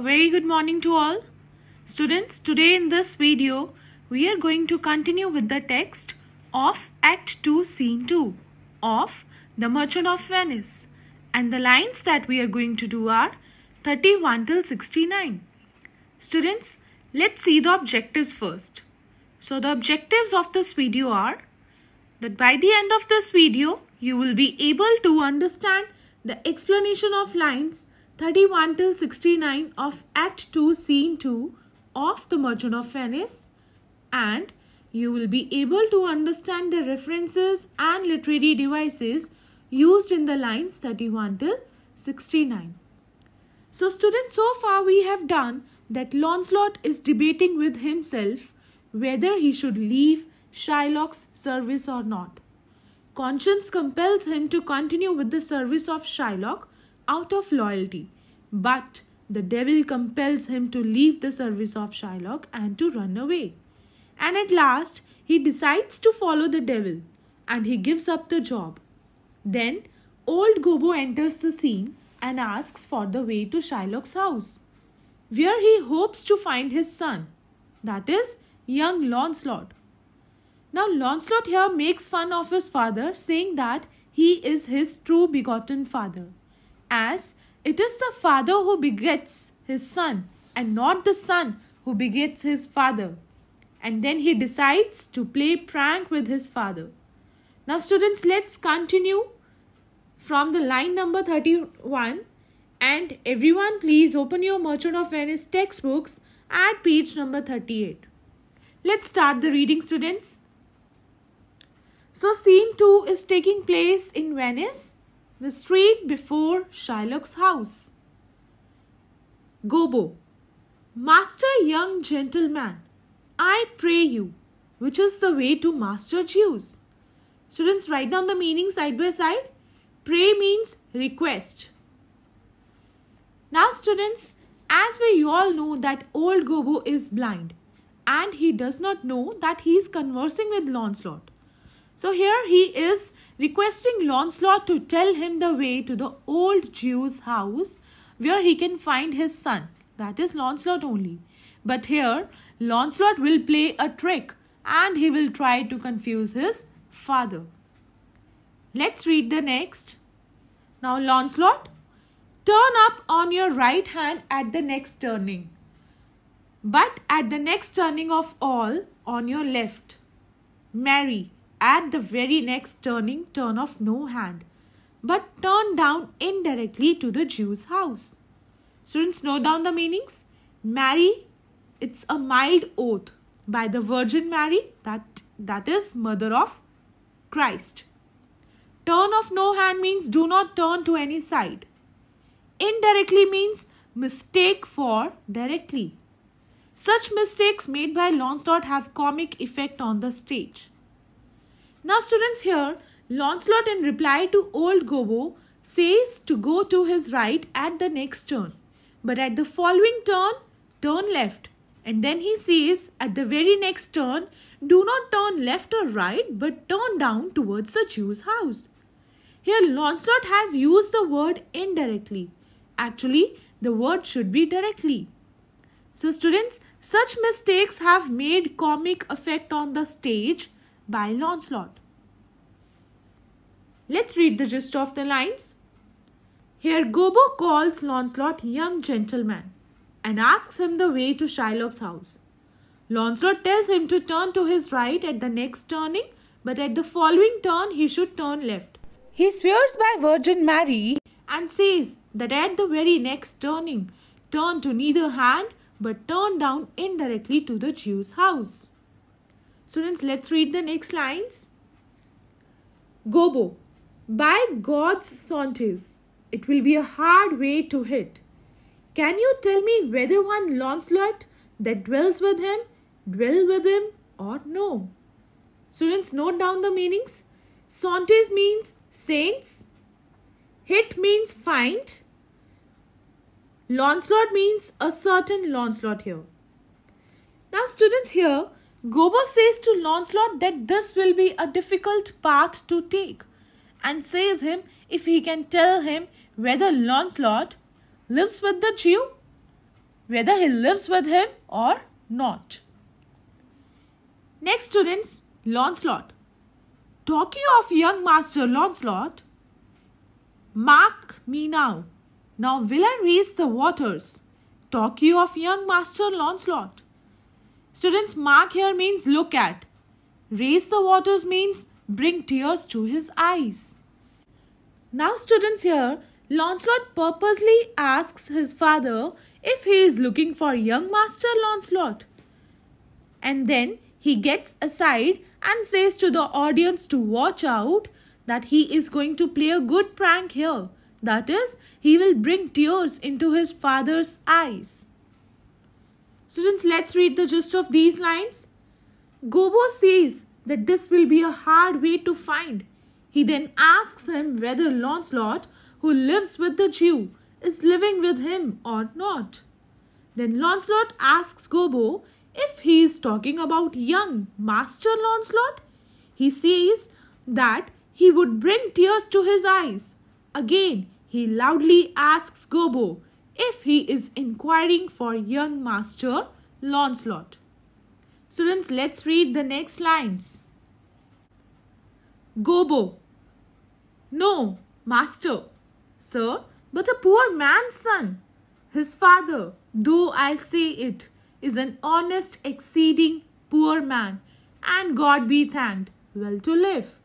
A very good morning to all. Students, today in this video, we are going to continue with the text of Act 2, Scene 2 of The Merchant of Venice. And the lines that we are going to do are 31 till 69. Students, let's see the objectives first. So the objectives of this video are that by the end of this video, you will be able to understand the explanation of lines 31 till 69 of Act 2, Scene 2 of The Merchant of Venice and you will be able to understand the references and literary devices used in the lines 31 till 69. So students, so far we have done that Launcelot is debating with himself whether he should leave Shylock's service or not. Conscience compels him to continue with the service of Shylock out of loyalty, but the devil compels him to leave the service of Shylock and to run away. And at last, he decides to follow the devil and he gives up the job. Then, old Gobo enters the scene and asks for the way to Shylock's house, where he hopes to find his son, that is, young Launcelot. Now, Launcelot here makes fun of his father, saying that he is his true begotten father as it is the father who begets his son and not the son who begets his father. And then he decides to play prank with his father. Now, students, let's continue from the line number 31. And everyone, please open your Merchant of Venice textbooks at page number 38. Let's start the reading, students. So, scene 2 is taking place in Venice the street before Shylock's house. Gobo, Master young gentleman, I pray you, which is the way to master Jews? Students, write down the meaning side by side. Pray means request. Now, students, as we all know that old Gobo is blind and he does not know that he is conversing with Launcelot. So here he is requesting Launcelot to tell him the way to the old Jew's house where he can find his son. That is Launcelot only. But here, Launcelot will play a trick and he will try to confuse his father. Let's read the next. Now, Launcelot, turn up on your right hand at the next turning. But at the next turning of all, on your left. Mary at the very next turning, turn off no hand, but turn down indirectly to the Jew's house. Students, note down the meanings. Marry, it's a mild oath by the Virgin Mary, that, that is, Mother of Christ. Turn of no hand means do not turn to any side. Indirectly means mistake for directly. Such mistakes made by Lancelot have comic effect on the stage. Now, students, here Launcelot, in reply to old Gobo, says to go to his right at the next turn. But at the following turn, turn left. And then he says at the very next turn, do not turn left or right, but turn down towards the Jew's house. Here, Launcelot has used the word indirectly. Actually, the word should be directly. So, students, such mistakes have made comic effect on the stage by Launcelot. Let's read the gist of the lines. Here Gobo calls Launcelot young gentleman and asks him the way to Shylock's house. Launcelot tells him to turn to his right at the next turning, but at the following turn he should turn left. He swears by Virgin Mary and says that at the very next turning, turn to neither hand but turn down indirectly to the Jew's house. Students, let's read the next lines. Gobo, by God's Sauntes, it will be a hard way to hit. Can you tell me whether one Launcelot that dwells with him, dwell with him or no? Students, note down the meanings. Sauntes means saints. Hit means find. Launcelot means a certain Launcelot here. Now students here, Gobo says to Launcelot that this will be a difficult path to take and says him if he can tell him whether Launcelot lives with the Jew, whether he lives with him or not. Next students, Launcelot. Talking of young master Launcelot, mark me now. Now will I raise the waters. Talk you of young master Launcelot. Students, mark here means look at. Raise the waters means bring tears to his eyes. Now, students, here Launcelot purposely asks his father if he is looking for young Master Launcelot. And then he gets aside and says to the audience to watch out that he is going to play a good prank here. That is, he will bring tears into his father's eyes. Students, let's read the gist of these lines. Gobo says that this will be a hard way to find. He then asks him whether Launcelot, who lives with the Jew, is living with him or not. Then Launcelot asks Gobo if he is talking about young Master Launcelot. He says that he would bring tears to his eyes. Again, he loudly asks Gobo if he is inquiring for young master Launcelot. Students, let's read the next lines. Gobo. No, master. Sir, but a poor man's son. His father, though I say it, is an honest, exceeding poor man. And God be thanked, well to live.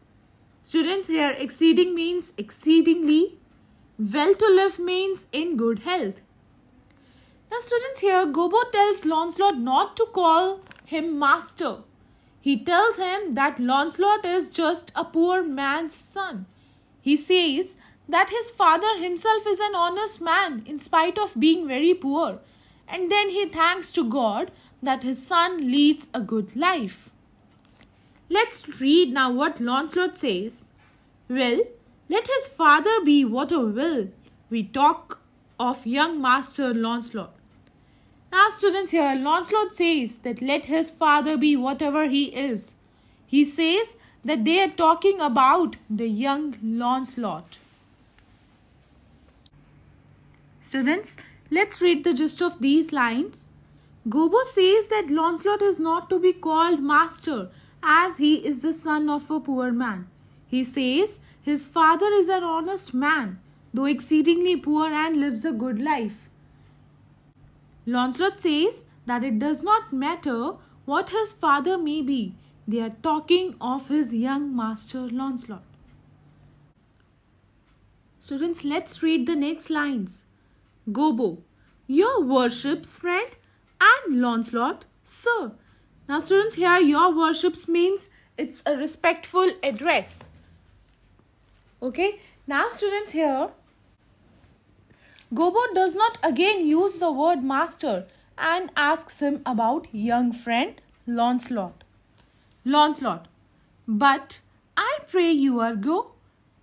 Students, here exceeding means exceedingly. Well to live means in good health. Now, students, here Gobo tells Launcelot not to call him master. He tells him that Launcelot is just a poor man's son. He says that his father himself is an honest man in spite of being very poor. And then he thanks to God that his son leads a good life. Let's read now what Launcelot says. Well, let his father be what a will. We talk of young master Launcelot. Now, students, here Launcelot says that let his father be whatever he is. He says that they are talking about the young Launcelot. Students, let's read the gist of these lines. Gobo says that Launcelot is not to be called master as he is the son of a poor man. He says his father is an honest man though exceedingly poor and lives a good life. Lancelot says that it does not matter what his father may be, they are talking of his young master Lancelot. Students, let's read the next lines. Gobbo, your worship's friend, and Lancelot, sir. Now, students, here your worships means it's a respectful address. Okay, now, students, here Gobot does not again use the word master and asks him about young friend Launcelot. Launcelot, but I pray you, Ergo,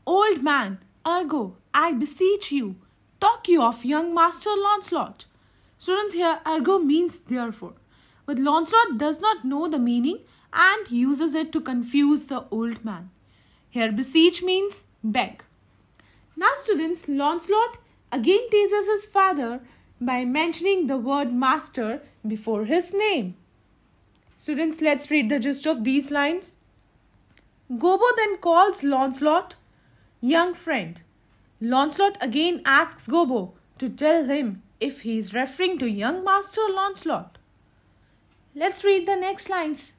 old man, Ergo, I beseech you, talk you of young master Launcelot. Students, here Ergo means therefore, but Launcelot does not know the meaning and uses it to confuse the old man. Here beseech means beg. Now students, Launcelot again teases his father by mentioning the word master before his name. Students, let's read the gist of these lines. Gobo then calls Launcelot, young friend. Launcelot again asks Gobo to tell him if he is referring to young master Launcelot. Let's read the next lines.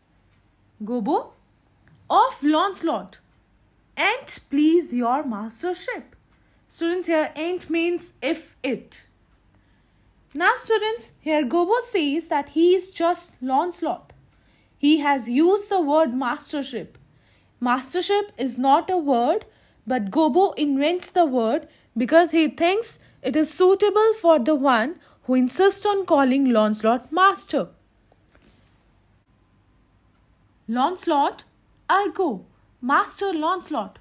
Gobo, of Launcelot, and please your mastership. Students, here ain't means if it. Now, students, here Gobo says that he is just Launcelot. He has used the word mastership. Mastership is not a word, but Gobo invents the word because he thinks it is suitable for the one who insists on calling Launcelot master. Launcelot, ergo, Master Launcelot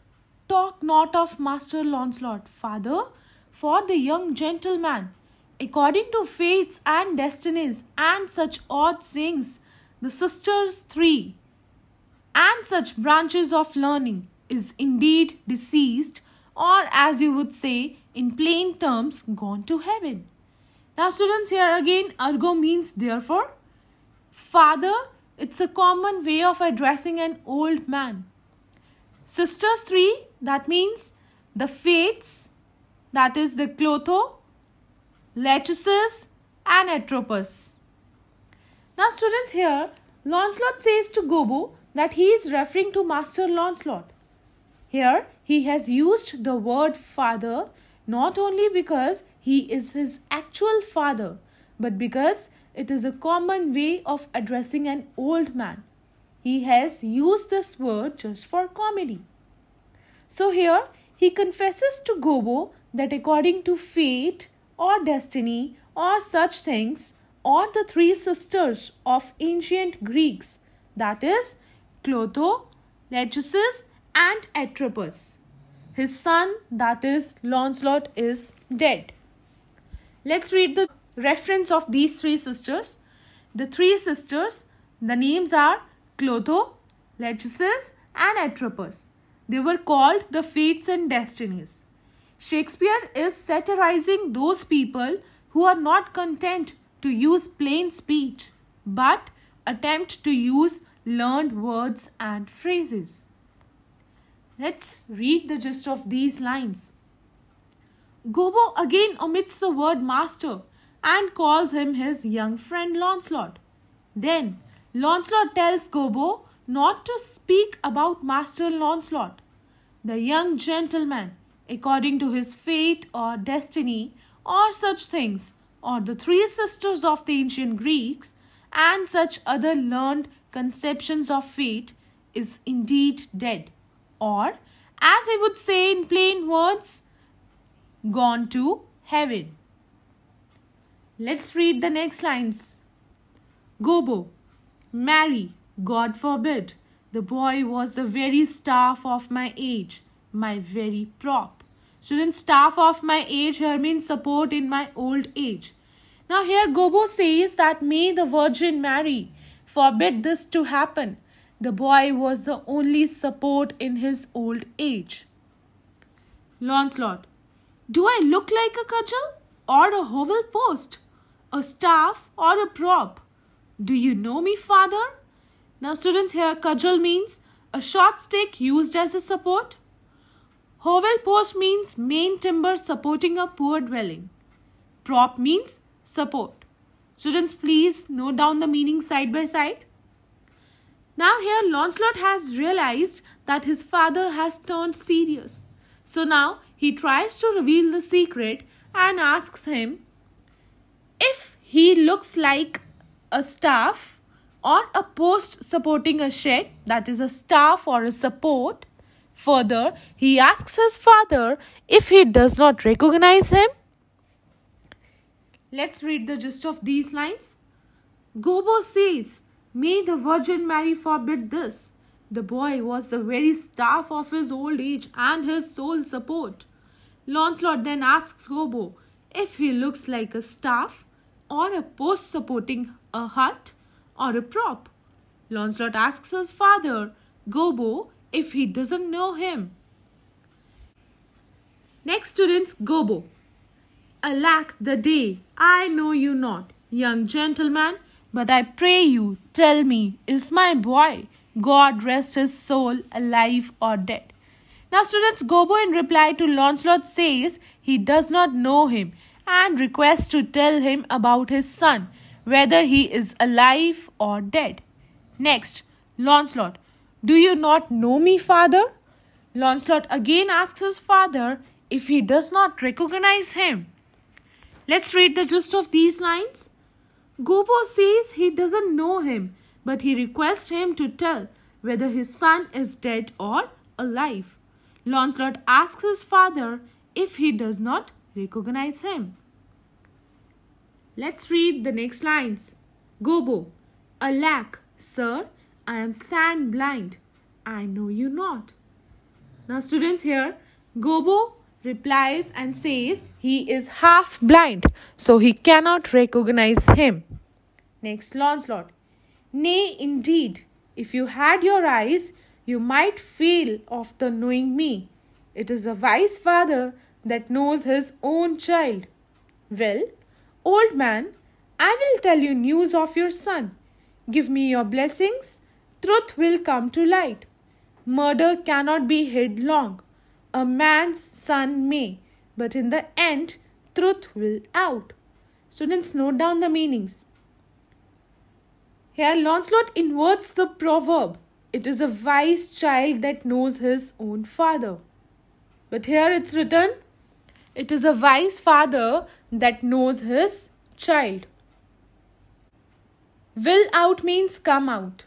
talk not of Master Launcelot, father, for the young gentleman, according to fates and destinies and such odd sayings, the sisters three, and such branches of learning, is indeed deceased, or as you would say, in plain terms, gone to heaven. Now, students, here again, ergo means therefore. Father, it's a common way of addressing an old man sisters three, that means the Fates, that is the Clotho, Lachesis and Atropos. Now students here, Launcelot says to Gobo that he is referring to Master Launcelot. Here he has used the word father not only because he is his actual father but because it is a common way of addressing an old man. He has used this word just for comedy. So here he confesses to Gobo that according to fate or destiny or such things, or the three sisters of ancient Greeks, that is, Clotho, Lachesis, and Atropos. His son, that is, Launcelot, is dead. Let's read the reference of these three sisters. The three sisters, the names are Clotho, Lachesis and Atropos. They were called the fates and destinies. Shakespeare is satirizing those people who are not content to use plain speech but attempt to use learned words and phrases. Let's read the gist of these lines. Gobo again omits the word master and calls him his young friend Launcelot. Then Launcelot tells Gobbo not to speak about Master Launcelot. The young gentleman, according to his fate or destiny or such things, or the three sisters of the ancient Greeks, and such other learned conceptions of fate, is indeed dead, or, as I would say in plain words, gone to heaven. Let's read the next lines. Gobo, marry. God forbid. The boy was the very staff of my age, my very prop. Shouldn't staff of my age here mean support in my old age. Now, here Gobo says that may the Virgin Mary forbid this to happen. The boy was the only support in his old age. Launcelot, do I look like a cudgel or a hovel post, a staff or a prop? Do you know me, father? Now, students, here cudgel means a short stick used as a support. Hovel post means main timber supporting a poor dwelling. Prop means support. Students, please note down the meaning side by side. Now here Launcelot has realized that his father has turned serious. So now he tries to reveal the secret and asks him if he looks like a staff on a post supporting a shed, that is a staff or a support. Further, he asks his father if he does not recognize him. Let's read the gist of these lines. Gobo says, May the Virgin Mary forbid this. The boy was the very staff of his old age and his sole support. Launcelot then asks Gobo if he looks like a staff or a post supporting a hut or a prop? Launcelot asks his father, Gobo, if he doesn't know him. Next students, Gobo. Alack the day, I know you not, young gentleman, but I pray you, tell me, is my boy, God rest his soul, alive or dead? Now, students, Gobo in reply to Launcelot says he does not know him and requests to tell him about his son whether he is alive or dead. Next, Launcelot, do you not know me, father? Launcelot again asks his father if he does not recognize him. Let's read the gist of these lines. Gobo says he doesn't know him, but he requests him to tell whether his son is dead or alive. Launcelot asks his father if he does not recognize him. Let's read the next lines. Gobo, alack, sir, I am sand blind. I know you not. Now students here, Gobo replies and says he is half blind, so he cannot recognize him. Next, Launcelot. Nay, indeed, if you had your eyes, you might fail of the knowing me. It is a wise father that knows his own child. Well, Old man, I will tell you news of your son. Give me your blessings. Truth will come to light. Murder cannot be hid long. A man's son may, but in the end, truth will out. Students, note down the meanings. Here, Launcelot inverts the proverb it is a wise child that knows his own father. But here it's written it is a wise father that knows his child. Will out means come out.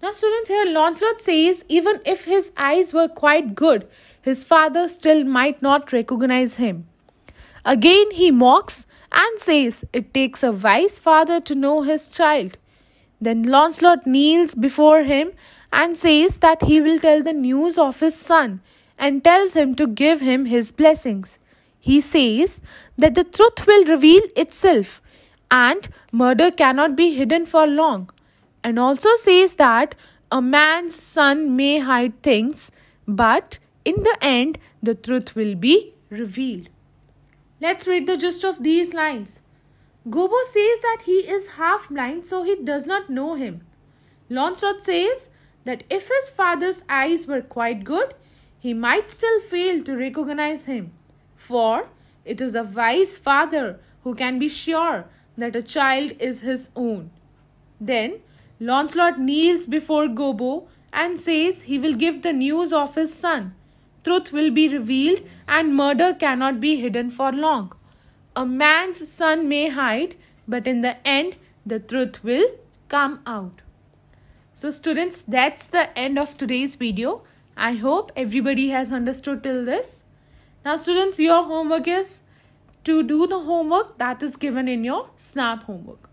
Now, students, here Launcelot says even if his eyes were quite good, his father still might not recognize him. Again, he mocks and says it takes a wise father to know his child. Then Launcelot kneels before him and says that he will tell the news of his son and tells him to give him his blessings. He says that the truth will reveal itself and murder cannot be hidden for long, and also says that a man's son may hide things, but in the end, the truth will be revealed. Let's read the gist of these lines. Gobo says that he is half blind, so he does not know him. Launcelot says that if his father's eyes were quite good, he might still fail to recognize him, for it is a wise father who can be sure that a child is his own. Then Launcelot kneels before Gobbo and says he will give the news of his son. Truth will be revealed and murder cannot be hidden for long. A man's son may hide, but in the end, the truth will come out. So, students, that's the end of today's video. I hope everybody has understood till this. Now students, your homework is to do the homework that is given in your SNAP homework.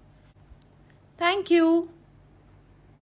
Thank you.